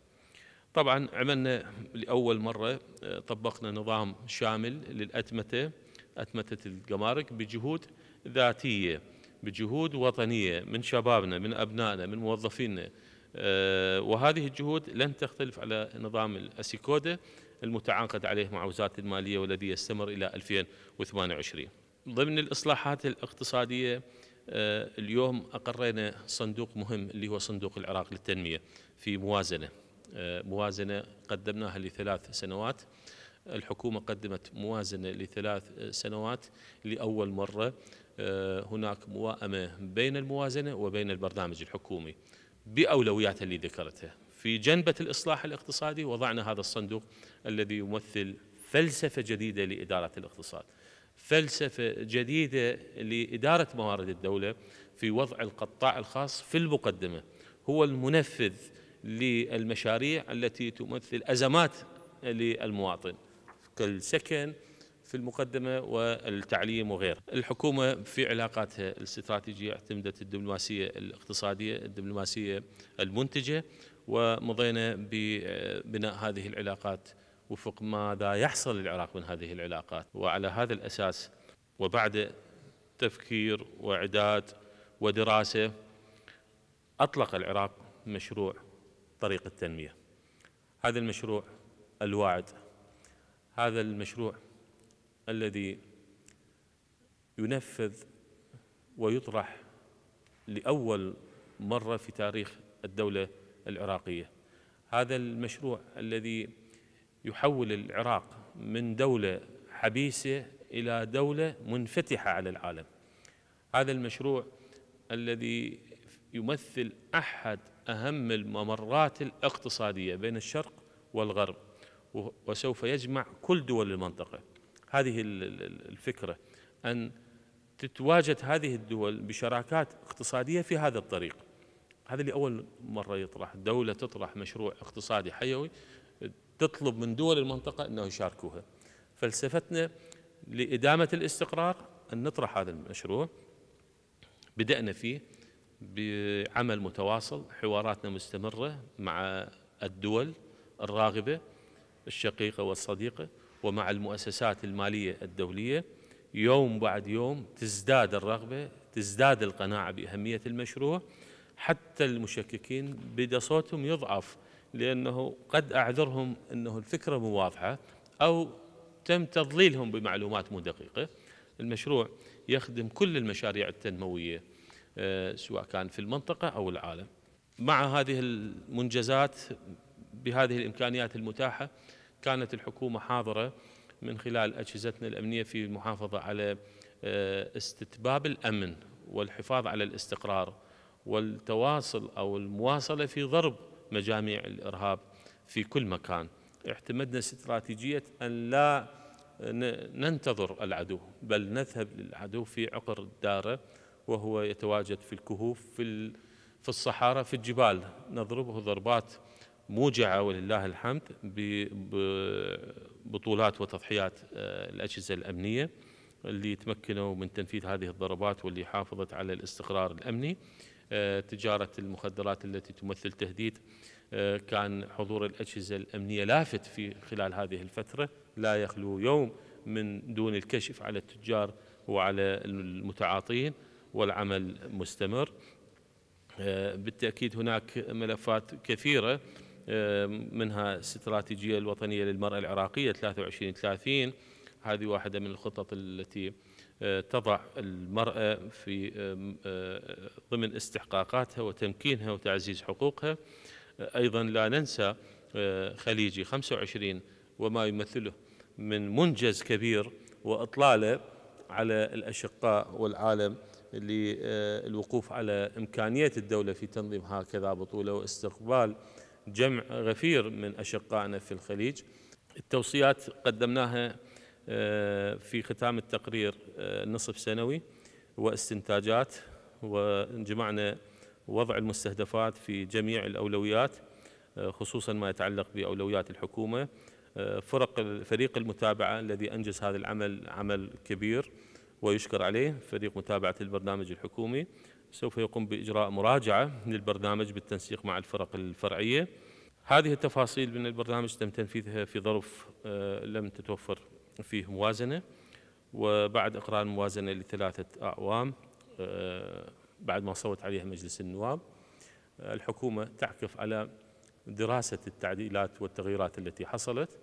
طبعا عملنا لأول مرة آه، طبقنا نظام شامل للأتمتة أتمتة الجمارك بجهود ذاتية بجهود وطنية من شبابنا من أبنائنا من موظفينا آه، وهذه الجهود لن تختلف على نظام الأسيكودة المتعاقد عليه مع وزارة المالية والذي يستمر إلى 2028 ضمن الإصلاحات الاقتصادية آه، اليوم أقرينا صندوق مهم اللي هو صندوق العراق للتنمية في موازنة آه، موازنة قدمناها لثلاث سنوات الحكومة قدمت موازنة لثلاث آه، سنوات لأول مرة هناك موائمة بين الموازنة وبين البرنامج الحكومي بأولوياتها اللي ذكرتها في جنبة الإصلاح الاقتصادي وضعنا هذا الصندوق الذي يمثل فلسفة جديدة لإدارة الاقتصاد فلسفة جديدة لإدارة موارد الدولة في وضع القطاع الخاص في المقدمة هو المنفذ للمشاريع التي تمثل أزمات للمواطن كالسكن في المقدمة والتعليم وغيره الحكومة في علاقاتها الاستراتيجية اعتمدت الدبلوماسية الاقتصادية الدبلوماسية المنتجة ومضينا ببناء هذه العلاقات وفق ماذا يحصل للعراق من هذه العلاقات وعلى هذا الأساس وبعد تفكير وإعداد ودراسة أطلق العراق مشروع طريق التنمية هذا المشروع الواعد هذا المشروع الذي ينفذ ويطرح لأول مرة في تاريخ الدولة العراقية هذا المشروع الذي يحول العراق من دولة حبيسة إلى دولة منفتحة على العالم هذا المشروع الذي يمثل أحد أهم الممرات الاقتصادية بين الشرق والغرب وسوف يجمع كل دول المنطقة هذه الفكرة أن تتواجد هذه الدول بشراكات اقتصادية في هذا الطريق هذا اللي أول مرة يطرح دولة تطرح مشروع اقتصادي حيوي تطلب من دول المنطقة أنه يشاركوها فلسفتنا لإدامة الاستقرار أن نطرح هذا المشروع بدأنا فيه بعمل متواصل حواراتنا مستمرة مع الدول الراغبة الشقيقة والصديقة ومع المؤسسات المالية الدولية يوم بعد يوم تزداد الرغبة تزداد القناعة بأهمية المشروع حتى المشككين بدا صوتهم يضعف لانه قد اعذرهم انه الفكره مو واضحه او تم تضليلهم بمعلومات مو دقيقه. المشروع يخدم كل المشاريع التنمويه آه، سواء كان في المنطقه او العالم. مع هذه المنجزات بهذه الامكانيات المتاحه كانت الحكومه حاضره من خلال اجهزتنا الامنيه في المحافظه على آه، استتباب الامن والحفاظ على الاستقرار والتواصل أو المواصلة في ضرب مجاميع الإرهاب في كل مكان اعتمدنا استراتيجية أن لا ننتظر العدو بل نذهب للعدو في عقر داره وهو يتواجد في الكهوف في في الصحارى في الجبال نضربه ضربات موجعة ولله الحمد ببطولات وتضحيات آه، الأجهزة الأمنية اللي تمكنوا من تنفيذ هذه الضربات واللي حافظت على الاستقرار الأمني آه، تجارة المخدرات التي تمثل تهديد آه، كان حضور الأجهزة الأمنية لافت في خلال هذه الفترة لا يخلو يوم من دون الكشف على التجار وعلى المتعاطين والعمل مستمر آه، بالتأكيد هناك ملفات كثيرة منها استراتيجية الوطنية للمرأة العراقية 23 30 هذه واحدة من الخطط التي تضع المرأة في آه، ضمن استحقاقاتها وتمكينها وتعزيز حقوقها أيضا لا ننسى آه، خليجي 25 وما يمثله من منجز كبير وإطلاله على الأشقاء والعالم للوقوف آه، على إمكانية الدولة في تنظيم هكذا بطولة واستقبال جمع غفير من أشقائنا في الخليج التوصيات قدمناها آه، في ختام التقرير النصف آه، سنوي واستنتاجات وجمعنا وضع المستهدفات في جميع الأولويات آه، خصوصا ما يتعلق بأولويات الحكومة فرق فريق المتابعة الذي أنجز هذا العمل عمل كبير ويشكر عليه فريق متابعة البرنامج الحكومي سوف يقوم بإجراء مراجعة للبرنامج بالتنسيق مع الفرق الفرعية هذه التفاصيل من البرنامج تم تنفيذها في ظرف لم تتوفر فيه موازنة وبعد إقرار الموازنة لثلاثة أعوام آه، بعد ما صوت عليها مجلس النواب آه، الحكومة تعكف على دراسة التعديلات والتغييرات التي حصلت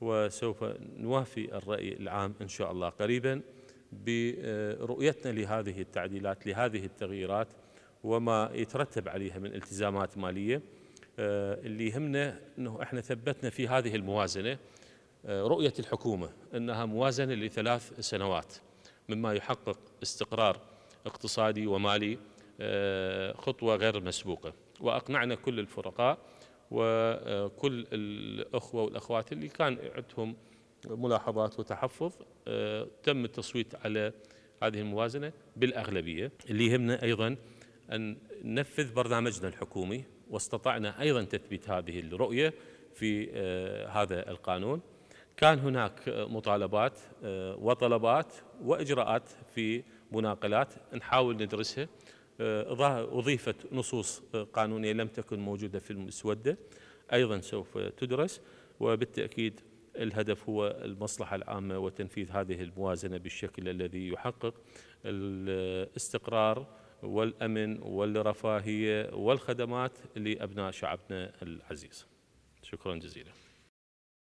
وسوف نوافي الرأي العام إن شاء الله قريبا برؤيتنا لهذه التعديلات لهذه التغييرات وما يترتب عليها من التزامات مالية آه، اللي يهمنا أنه إحنا ثبتنا في هذه الموازنة رؤية الحكومة أنها موازنة لثلاث سنوات مما يحقق استقرار اقتصادي ومالي آه، خطوة غير مسبوقة وأقنعنا كل الفرقاء وكل الأخوة والأخوات اللي كان عندهم ملاحظات وتحفظ آه، تم التصويت على هذه الموازنة بالأغلبية اللي يهمنا أيضا أن ننفذ برنامجنا الحكومي واستطعنا أيضا تثبيت هذه الرؤية في آه، هذا القانون كان هناك مطالبات آه، وطلبات واجراءات في مناقلات نحاول ندرسها اضيفت آه، نصوص آه، قانونيه لم تكن موجوده في المسوده ايضا سوف تدرس وبالتاكيد الهدف هو المصلحه العامه وتنفيذ هذه الموازنه بالشكل الذي يحقق الاستقرار والامن والرفاهيه والخدمات لابناء شعبنا العزيز. شكرا جزيلا.